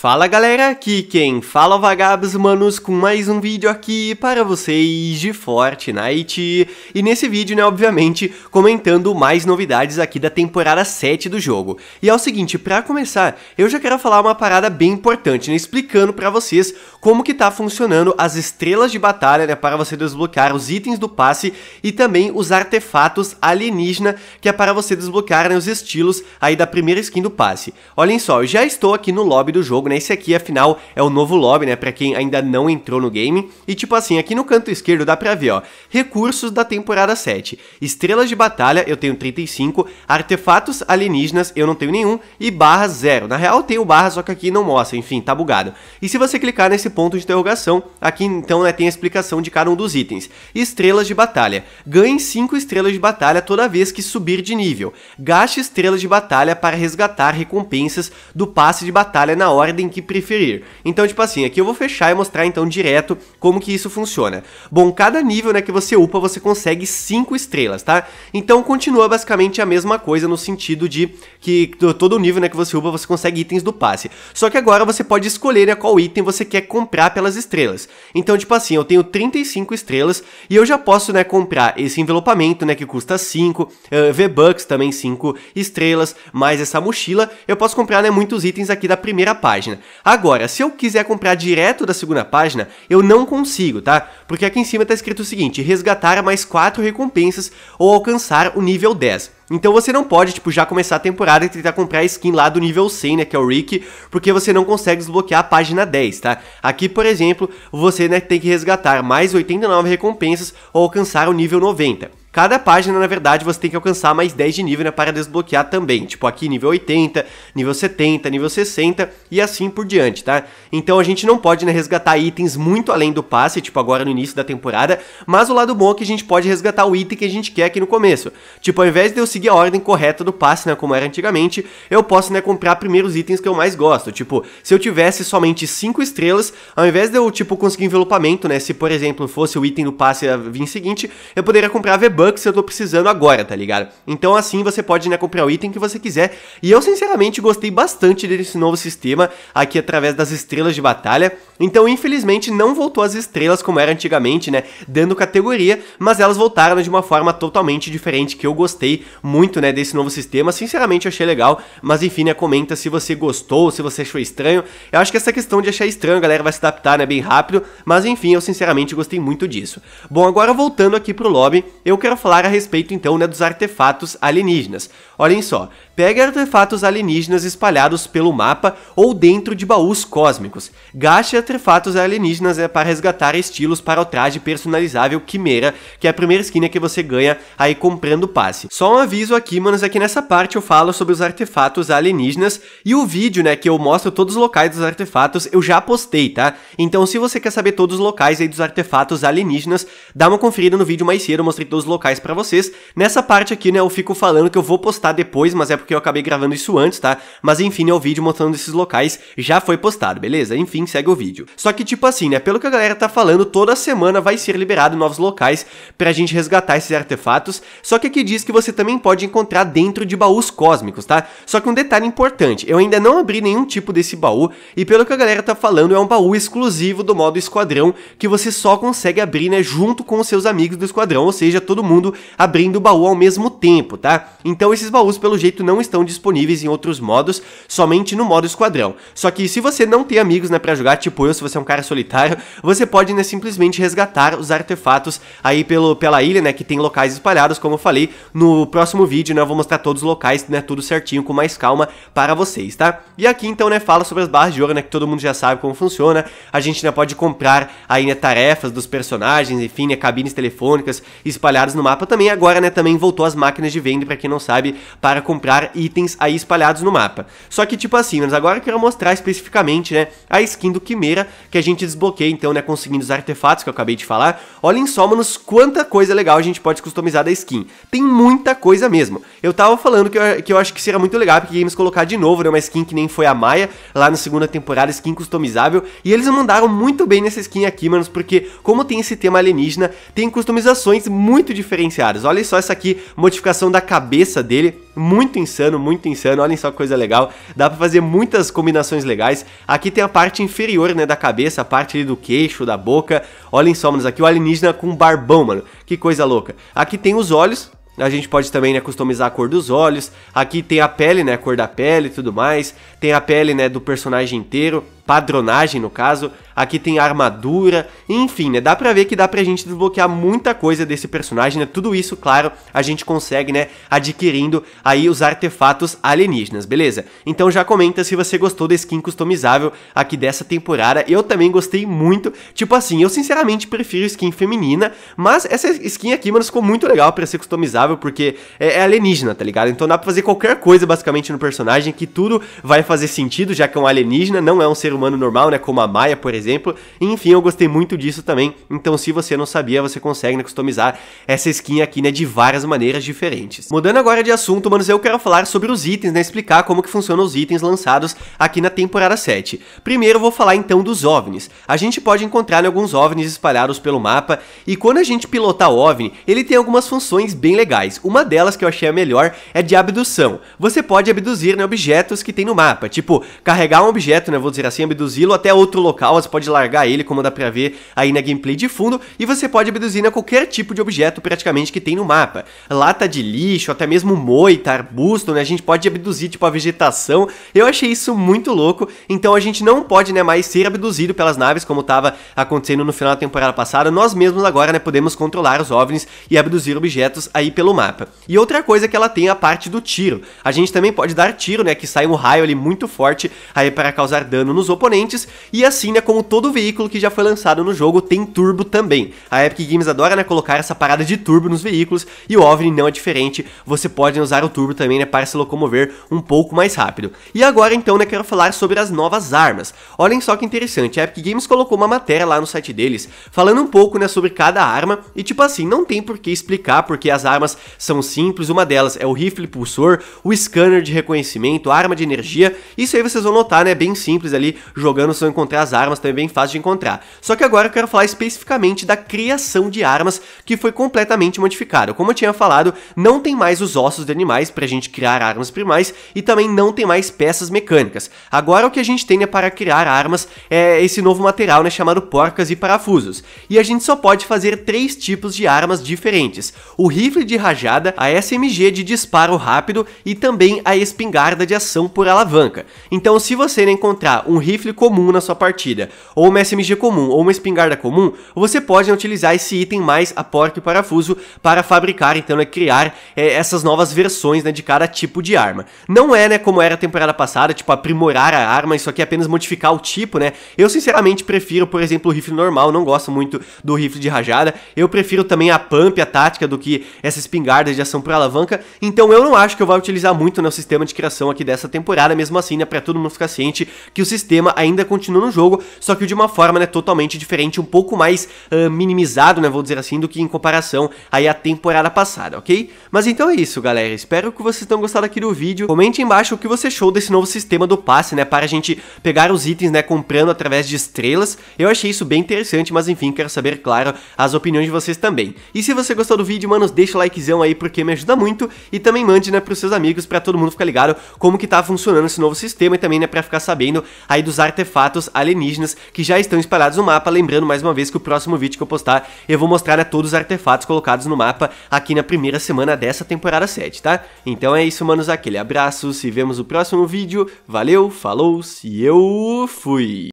Fala galera, aqui quem fala é Vagabos Humanos com mais um vídeo aqui para vocês de Fortnite E nesse vídeo, né, obviamente, comentando mais novidades aqui da temporada 7 do jogo E é o seguinte, para começar, eu já quero falar uma parada bem importante, né, explicando para vocês como que tá funcionando as estrelas de batalha, né, para você desbloquear os itens do passe E também os artefatos alienígena, que é para você desbloquear né, os estilos aí da primeira skin do passe Olhem só, eu já estou aqui no lobby do jogo jogo, né? Esse aqui, afinal, é o novo lobby, né? Pra quem ainda não entrou no game. E tipo assim, aqui no canto esquerdo dá pra ver, ó. Recursos da temporada 7. Estrelas de batalha, eu tenho 35. Artefatos alienígenas, eu não tenho nenhum. E barra zero. Na real, tem o barra, só que aqui não mostra. Enfim, tá bugado. E se você clicar nesse ponto de interrogação, aqui então né, tem a explicação de cada um dos itens. Estrelas de batalha. Ganhe 5 estrelas de batalha toda vez que subir de nível. Gaste estrelas de batalha para resgatar recompensas do passe de batalha na hora ordem que preferir. Então, tipo assim, aqui eu vou fechar e mostrar então direto como que isso funciona. Bom, cada nível né, que você upa, você consegue 5 estrelas, tá? Então continua basicamente a mesma coisa no sentido de que todo nível né, que você upa, você consegue itens do passe. Só que agora você pode escolher né, qual item você quer comprar pelas estrelas. Então, tipo assim, eu tenho 35 estrelas e eu já posso né, comprar esse envelopamento, né, que custa 5, uh, eh, V-Bucks também 5 estrelas, mais essa mochila. Eu posso comprar né, muitos itens aqui da primeira página página. Agora, se eu quiser comprar direto da segunda página, eu não consigo, tá? Porque aqui em cima está escrito o seguinte, resgatar mais 4 recompensas ou alcançar o nível 10. Então você não pode, tipo, já começar a temporada e tentar comprar a skin lá do nível 100, né, que é o Rick, porque você não consegue desbloquear a página 10, tá? Aqui, por exemplo, você, né, tem que resgatar mais 89 recompensas ou alcançar o nível 90. Cada página, na verdade, você tem que alcançar mais 10 de nível né, para desbloquear também. Tipo aqui nível 80, nível 70, nível 60 e assim por diante, tá? Então a gente não pode né, resgatar itens muito além do passe, tipo agora no início da temporada, mas o lado bom é que a gente pode resgatar o item que a gente quer aqui no começo. Tipo, ao invés de eu seguir a ordem correta do passe, né, como era antigamente, eu posso né, comprar primeiro os itens que eu mais gosto. Tipo, se eu tivesse somente 5 estrelas, ao invés de eu tipo, conseguir envelopamento, né, se por exemplo fosse o item do passe a vir seguinte, eu poderia comprar v bucks eu tô precisando agora, tá ligado? Então assim você pode né, comprar o item que você quiser. E eu sinceramente gostei bastante desse novo sistema aqui através das estrelas de batalha. Então infelizmente não voltou as estrelas como era antigamente, né? Dando categoria, mas elas voltaram de uma forma totalmente diferente que eu gostei muito, né? Desse novo sistema. Sinceramente achei legal, mas enfim, né? Comenta se você gostou, se você achou estranho. Eu acho que essa questão de achar estranho, a galera vai se adaptar, né? Bem rápido, mas enfim, eu sinceramente gostei muito disso. Bom, agora voltando aqui pro lobby, eu quero quero falar a respeito então né, dos artefatos alienígenas. Olhem só, pegue artefatos alienígenas espalhados pelo mapa ou dentro de baús cósmicos. Gaste artefatos alienígenas é para resgatar estilos para o traje personalizável Quimera, que é a primeira skin né, que você ganha aí comprando o passe. Só um aviso aqui, manos, é que nessa parte eu falo sobre os artefatos alienígenas e o vídeo, né, que eu mostro todos os locais dos artefatos, eu já postei, tá? Então se você quer saber todos os locais aí dos artefatos alienígenas, dá uma conferida no vídeo mais cedo, eu mostrei todos os locais locais para vocês. Nessa parte aqui, né, eu fico falando que eu vou postar depois, mas é porque eu acabei gravando isso antes, tá? Mas enfim, é o vídeo mostrando esses locais, já foi postado, beleza? Enfim, segue o vídeo. Só que tipo assim, né, pelo que a galera tá falando, toda semana vai ser liberado novos locais pra gente resgatar esses artefatos, só que aqui diz que você também pode encontrar dentro de baús cósmicos, tá? Só que um detalhe importante, eu ainda não abri nenhum tipo desse baú, e pelo que a galera tá falando, é um baú exclusivo do modo esquadrão, que você só consegue abrir, né, junto com os seus amigos do esquadrão, ou seja, todo mundo mundo abrindo o baú ao mesmo tempo, tá? Então esses baús, pelo jeito, não estão disponíveis em outros modos, somente no modo esquadrão. Só que se você não tem amigos, né, pra jogar, tipo eu, se você é um cara solitário, você pode, né, simplesmente resgatar os artefatos aí pelo, pela ilha, né, que tem locais espalhados, como eu falei. No próximo vídeo, né, eu vou mostrar todos os locais, né, tudo certinho, com mais calma para vocês, tá? E aqui, então, né, fala sobre as barras de ouro, né, que todo mundo já sabe como funciona. A gente, né, pode comprar aí, né, tarefas dos personagens, enfim, né, cabines telefônicas espalhadas no mapa também. Agora, né, também voltou as máquinas de venda, para quem não sabe, para comprar itens aí espalhados no mapa. Só que, tipo assim, mas agora eu quero mostrar especificamente, né, a skin do Quimera, que a gente desbloqueia, então, né, conseguindo os artefatos que eu acabei de falar. Olhem só, manos, quanta coisa legal a gente pode customizar da skin. Tem muita coisa mesmo. Eu tava falando que eu, que eu acho que seria muito legal, porque Games colocar de novo, né, uma skin que nem foi a Maia, lá na segunda temporada, skin customizável, e eles mandaram muito bem nessa skin aqui, manos, porque como tem esse tema alienígena, tem customizações muito diferentes diferenciadas. Olha só essa aqui, modificação da cabeça dele, muito insano, muito insano, olhem só que coisa legal, dá pra fazer muitas combinações legais, aqui tem a parte inferior, né, da cabeça, a parte do queixo, da boca, olhem só, mano, aqui o alienígena com barbão, mano, que coisa louca. Aqui tem os olhos, a gente pode também né, customizar a cor dos olhos. Aqui tem a pele, né? A cor da pele e tudo mais. Tem a pele né, do personagem inteiro padronagem no caso, aqui tem armadura, enfim, né, dá pra ver que dá pra gente desbloquear muita coisa desse personagem, né, tudo isso, claro, a gente consegue, né, adquirindo aí os artefatos alienígenas, beleza? Então já comenta se você gostou da skin customizável aqui dessa temporada, eu também gostei muito, tipo assim, eu sinceramente prefiro skin feminina, mas essa skin aqui, mano, ficou muito legal pra ser customizável, porque é, é alienígena, tá ligado? Então dá pra fazer qualquer coisa, basicamente, no personagem, que tudo vai fazer sentido, já que é um alienígena, não é um ser humano normal, né? Como a Maia, por exemplo. Enfim, eu gostei muito disso também. Então, se você não sabia, você consegue né, customizar essa skin aqui, né? De várias maneiras diferentes. Mudando agora de assunto, manos, eu quero falar sobre os itens, né? Explicar como que funcionam os itens lançados aqui na temporada 7. Primeiro, vou falar então dos OVNIs. A gente pode encontrar né, alguns OVNIs espalhados pelo mapa, e quando a gente pilotar o OVNI, ele tem algumas funções bem legais. Uma delas que eu achei a melhor é de abdução. Você pode abduzir né, objetos que tem no mapa, tipo, carregar um objeto, né, vou dizer assim, abduzi lo até outro local, você pode largar ele, como dá pra ver aí na gameplay de fundo, e você pode abduzir a qualquer tipo de objeto praticamente que tem no mapa. Lata de lixo, até mesmo moita, arbusto, né? A gente pode abduzir, tipo, a vegetação. Eu achei isso muito louco, então a gente não pode, né, mais ser abduzido pelas naves, como tava acontecendo no final da temporada passada. Nós mesmos agora, né, podemos controlar os OVNIs e abduzir objetos aí pelo mapa. E outra coisa é que ela tem a parte do tiro. A gente também pode dar tiro, né, que sai um raio ali muito forte aí para causar dano nos os oponentes, e assim, né, como todo veículo que já foi lançado no jogo, tem turbo também. A Epic Games adora, né, colocar essa parada de turbo nos veículos, e o OVNI não é diferente, você pode usar o turbo também, né, para se locomover um pouco mais rápido. E agora, então, né, quero falar sobre as novas armas. Olhem só que interessante, a Epic Games colocou uma matéria lá no site deles, falando um pouco, né, sobre cada arma, e tipo assim, não tem por que explicar, porque as armas são simples, uma delas é o rifle pulsor, o scanner de reconhecimento, arma de energia, isso aí vocês vão notar, né, bem simples ali, jogando só encontrar as armas, também é bem fácil de encontrar. Só que agora eu quero falar especificamente da criação de armas, que foi completamente modificada. Como eu tinha falado, não tem mais os ossos de animais para a gente criar armas primais, e também não tem mais peças mecânicas. Agora o que a gente tem é para criar armas é esse novo material né, chamado porcas e parafusos. E a gente só pode fazer três tipos de armas diferentes. O rifle de rajada, a SMG de disparo rápido e também a espingarda de ação por alavanca. Então se você né, encontrar um rifle comum na sua partida, ou uma SMG comum, ou uma espingarda comum, você pode utilizar esse item mais a porca e o parafuso para fabricar, então, é criar é, essas novas versões né, de cada tipo de arma. Não é né, como era a temporada passada, tipo, aprimorar a arma, isso aqui é apenas modificar o tipo, né? Eu sinceramente prefiro, por exemplo, o rifle normal, não gosto muito do rifle de rajada. Eu prefiro também a pump, a tática, do que essa espingarda de ação por alavanca. Então eu não acho que eu vá utilizar muito né, o sistema de criação aqui dessa temporada, mesmo assim, né? Pra todo mundo ficar ciente que o sistema ainda continua no jogo, só que de uma forma né, totalmente diferente, um pouco mais uh, minimizado, né? Vou dizer assim, do que em comparação aí à temporada passada, ok? Mas então é isso, galera. Espero que vocês tenham gostado aqui do vídeo. Comente embaixo o que você achou desse novo sistema do passe, né? Para a gente pegar os itens, né? Comprando através de estrelas. Eu achei isso bem interessante, mas enfim, quero saber, claro, as opiniões de vocês também. E se você gostou do vídeo, mano, deixa o likezão aí porque me ajuda muito. E também mande, né, pros seus amigos para todo mundo ficar ligado como que tá funcionando esse novo sistema e também, né, pra ficar sabendo aí dos artefatos alienígenas que já estão espalhados no mapa. Lembrando mais uma vez que o próximo vídeo que eu postar, eu vou mostrar, né, todos os artefatos colocados no mapa aqui na primeira semana dessa essa temporada 7, tá? Então é isso, manos, aquele abraço, se vemos no próximo vídeo, valeu, falou, e eu fui!